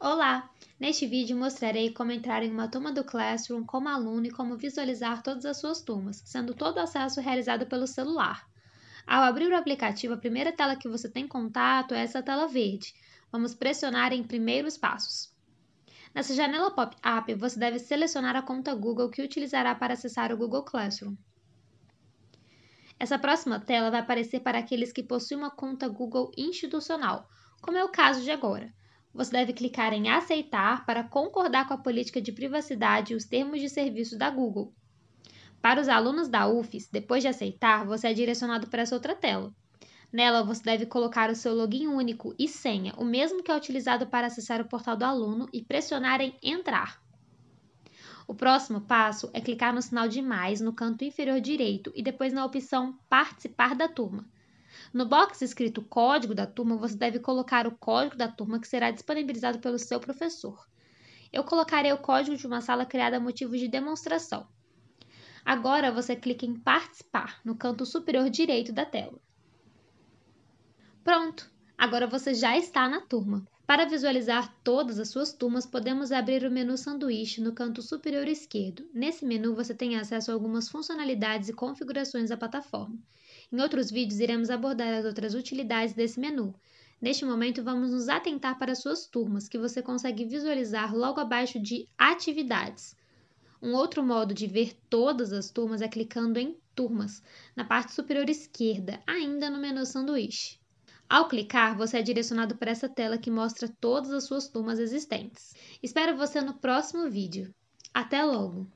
Olá! Neste vídeo mostrarei como entrar em uma turma do Classroom como aluno e como visualizar todas as suas turmas, sendo todo o acesso realizado pelo celular. Ao abrir o aplicativo, a primeira tela que você tem contato é essa tela verde. Vamos pressionar em primeiros passos. Nessa janela pop-up, você deve selecionar a conta Google que utilizará para acessar o Google Classroom. Essa próxima tela vai aparecer para aqueles que possuem uma conta Google institucional, como é o caso de agora você deve clicar em Aceitar para concordar com a política de privacidade e os termos de serviço da Google. Para os alunos da UFES, depois de aceitar, você é direcionado para essa outra tela. Nela, você deve colocar o seu login único e senha, o mesmo que é utilizado para acessar o portal do aluno, e pressionar em Entrar. O próximo passo é clicar no sinal de mais no canto inferior direito e depois na opção Participar da turma. No box escrito Código da Turma, você deve colocar o código da turma que será disponibilizado pelo seu professor. Eu colocarei o código de uma sala criada a motivo de demonstração. Agora você clica em Participar no canto superior direito da tela. Pronto! Agora você já está na turma. Para visualizar todas as suas turmas, podemos abrir o menu Sanduíche no canto superior esquerdo. Nesse menu, você tem acesso a algumas funcionalidades e configurações da plataforma. Em outros vídeos, iremos abordar as outras utilidades desse menu. Neste momento, vamos nos atentar para suas turmas, que você consegue visualizar logo abaixo de Atividades. Um outro modo de ver todas as turmas é clicando em Turmas, na parte superior esquerda, ainda no menu Sanduíche. Ao clicar, você é direcionado para essa tela que mostra todas as suas turmas existentes. Espero você no próximo vídeo. Até logo!